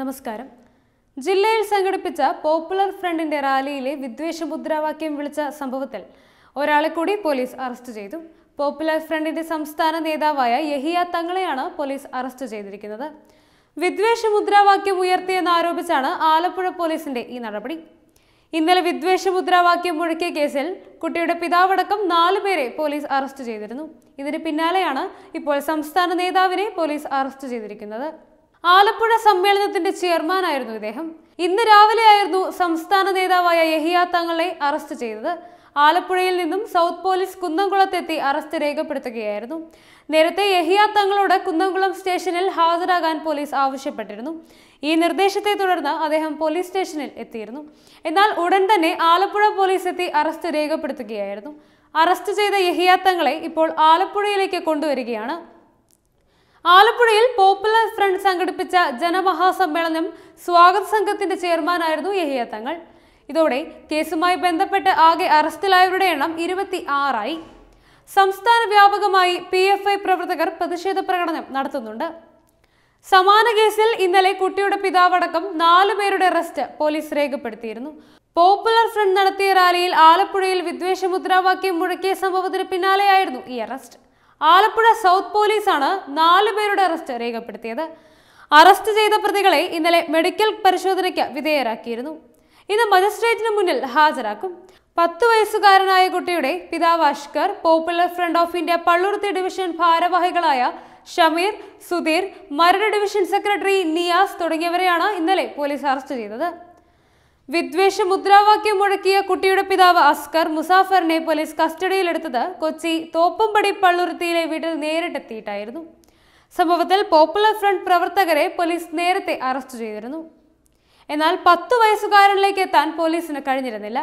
നമസ്കാരം ജില്ലയിൽ സംഘടിപ്പിച്ച പോപ്പുലർ ഫ്രണ്ടിന്റെ റാലിയിലെ വിദ്വേഷ മുദ്രാവാക്യം വിളിച്ച സംഭവത്തിൽ ഒരാളെ കൂടി പോലീസ് അറസ്റ്റ് ചെയ്തു പോപ്പുലർ ഫ്രണ്ടിന്റെ സംസ്ഥാന നേതാവായ യഹിയ തങ്ങളെയാണ് പോലീസ് അറസ്റ്റ് ചെയ്തിരിക്കുന്നത് വിദ്വേഷ മുദ്രാവാക്യം ഉയർത്തിയെന്ന് ആരോപിച്ചാണ് ആലപ്പുഴ പോലീസിന്റെ ഈ നടപടി ഇന്നലെ വിദ്വേഷ മുദ്രാവാക്യം മുഴക്കിയ കേസിൽ കുട്ടിയുടെ പിതാവടക്കം നാലു പേരെ പോലീസ് അറസ്റ്റ് ചെയ്തിരുന്നു ഇതിന് പിന്നാലെയാണ് ഇപ്പോൾ സംസ്ഥാന നേതാവിനെ പോലീസ് അറസ്റ്റ് ചെയ്തിരിക്കുന്നത് ആലപ്പുഴ സമ്മേളനത്തിന്റെ ചെയർമാനായിരുന്നു ഇദ്ദേഹം ഇന്ന് രാവിലെയായിരുന്നു സംസ്ഥാന നേതാവായ യഹിയ തങ്ങളെ അറസ്റ്റ് ചെയ്തത് ആലപ്പുഴയിൽ നിന്നും സൗത്ത് പോലീസ് കുന്നംകുളത്തെത്തി അറസ്റ്റ് രേഖപ്പെടുത്തുകയായിരുന്നു നേരത്തെ യഹിയ തങ്ങളോട് കുന്നംകുളം സ്റ്റേഷനിൽ ഹാജരാകാൻ പോലീസ് ആവശ്യപ്പെട്ടിരുന്നു ഈ നിർദ്ദേശത്തെ തുടർന്ന് അദ്ദേഹം പോലീസ് സ്റ്റേഷനിൽ എത്തിയിരുന്നു എന്നാൽ ഉടൻ തന്നെ ആലപ്പുഴ പോലീസ് എത്തി അറസ്റ്റ് രേഖപ്പെടുത്തുകയായിരുന്നു അറസ്റ്റ് ചെയ്ത യഹിയാത്തങ്ങളെ ഇപ്പോൾ ആലപ്പുഴയിലേക്ക് കൊണ്ടുവരികയാണ് ആലപ്പുഴയിൽ പോപ്പുലർ ഫ്രണ്ട് സംഘടിപ്പിച്ച ജനമഹാസമ്മേളനം സ്വാഗത സംഘത്തിന്റെ ചെയർമാനായിരുന്നു യഹിയ തങ്ങൾ ഇതോടെ കേസുമായി ബന്ധപ്പെട്ട് ആകെ അറസ്റ്റിലായവരുടെ എണ്ണം ഇരുപത്തി ആറായി സംസ്ഥാന വ്യാപകമായി പി എഫ് ഐ പ്രവർത്തകർ പ്രതിഷേധ പ്രകടനം നടത്തുന്നുണ്ട് സമാന കേസിൽ ഇന്നലെ കുട്ടിയുടെ പിതാവടക്കം നാലു പേരുടെ അറസ്റ്റ് പോലീസ് രേഖപ്പെടുത്തിയിരുന്നു പോപ്പുലർ ഫ്രണ്ട് നടത്തിയ റാലിയിൽ ആലപ്പുഴയിൽ വിദ്വേഷ മുദ്രാവാക്യം മുഴക്കിയ സംഭവത്തിന് പിന്നാലെയായിരുന്നു ഈ അറസ്റ്റ് ആലപ്പുഴ സൗത്ത് പോലീസാണ് നാലു പേരുടെ അറസ്റ്റ് രേഖപ്പെടുത്തിയത് അറസ്റ്റ് ചെയ്ത പ്രതികളെ ഇന്നലെ മെഡിക്കൽ പരിശോധനയ്ക്ക് വിധേയരാക്കിയിരുന്നു ഇന്ന് മജിസ്ട്രേറ്റിന് മുന്നിൽ ഹാജരാക്കും പത്തു വയസ്സുകാരനായ കുട്ടിയുടെ പിതാവ് Ashkar popular front of India Palluruthy division ഭാരവാഹികളായ ഷമീർ സുധീർ മരട് ഡിവിഷൻ സെക്രട്ടറി നിയാസ് തുടങ്ങിയവരെയാണ് ഇന്നലെ പോലീസ് അറസ്റ്റ് ചെയ്തത് വിദ്വേഷ മുദ്രാവാക്യം മുഴക്കിയ കുട്ടിയുടെ പിതാവ് അസ്കർ മുസാഫറിനെ പോലീസ് കസ്റ്റഡിയിലെടുത്തത് കൊച്ചി തോപ്പമ്പടി പള്ളുരുത്തിയിലെ വീട്ടിൽ നേരിട്ടെത്തിയിട്ടായിരുന്നു സംഭവത്തിൽ പോപ്പുലർ ഫ്രണ്ട് പ്രവർത്തകരെ പോലീസ് നേരത്തെ അറസ്റ്റ് ചെയ്തിരുന്നു എന്നാൽ പത്തു വയസ്സുകാരനിലേക്ക് എത്താൻ പോലീസിന് കഴിഞ്ഞിരുന്നില്ല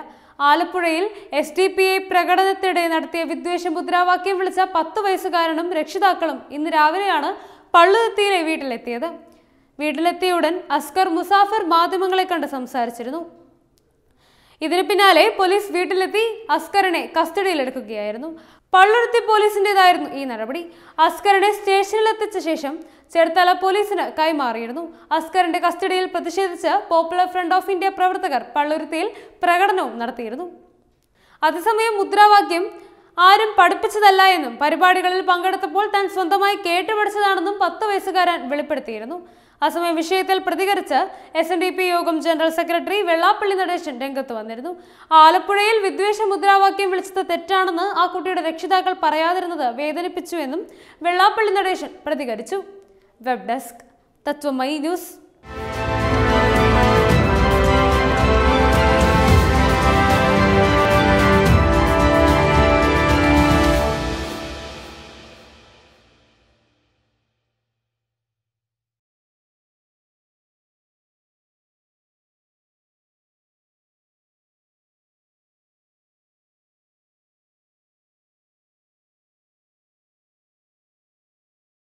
ആലപ്പുഴയിൽ എസ് ഡി പി ഐ പ്രകടനത്തിനിടെ നടത്തിയ വിദ്വേഷ മുദ്രാവാക്യം വിളിച്ച പത്ത് വയസ്സുകാരനും രക്ഷിതാക്കളും ഇന്ന് രാവിലെയാണ് പള്ളുരുത്തിയിലെ വീട്ടിലെത്തിയത് വീട്ടിലെത്തിയ ഉടൻ അസ്കർ മുസാഫർ മാധ്യമങ്ങളെ കണ്ട് സംസാരിച്ചിരുന്നു ഇതിന് പിന്നാലെ പോലീസ് വീട്ടിലെത്തി അസ്കറിനെ കസ്റ്റഡിയിലെടുക്കുകയായിരുന്നു പള്ളുരുത്തി പോലീസിൻ്റെതായിരുന്നു ഈ നടപടി അസ്കറിനെ സ്റ്റേഷനിൽ എത്തിച്ച ശേഷം ചെറുത്തല പോലീസിന് കൈമാറിയിരുന്നു അസ്കറിന്റെ കസ്റ്റഡിയിൽ പ്രതിഷേധിച്ച് പോപ്പുലർ ഫ്രണ്ട് ഓഫ് ഇന്ത്യ പ്രവർത്തകർ പള്ളുരുത്തിയിൽ പ്രകടനവും നടത്തിയിരുന്നു അതേസമയം മുദ്രാവാക്യം ആരും പഠിപ്പിച്ചതല്ല എന്നും പരിപാടികളിൽ പങ്കെടുത്തപ്പോൾ താൻ സ്വന്തമായി കേട്ടുപഠിച്ചതാണെന്നും പത്ത് വയസ്സുകാരൻ വെളിപ്പെടുത്തിയിരുന്നു അസമയ വിഷയത്തിൽ പ്രതികരിച്ച് എസ് എൻ ഡി പി യോഗം ജനറൽ സെക്രട്ടറി വെള്ളാപ്പള്ളി നടേശൻ രംഗത്ത് വന്നിരുന്നു ആലപ്പുഴയിൽ വിദ്വേഷ മുദ്രാവാക്യം വിളിച്ചത് തെറ്റാണെന്ന് ആ കുട്ടിയുടെ രക്ഷിതാക്കൾ പറയാതിരുന്നത് വേദനിപ്പിച്ചുവെന്നും വെള്ളാപ്പള്ളി നടേശൻ പ്രതികരിച്ചു വെബ് ഡെസ്ക് തത്വമൈ ന്യൂസ്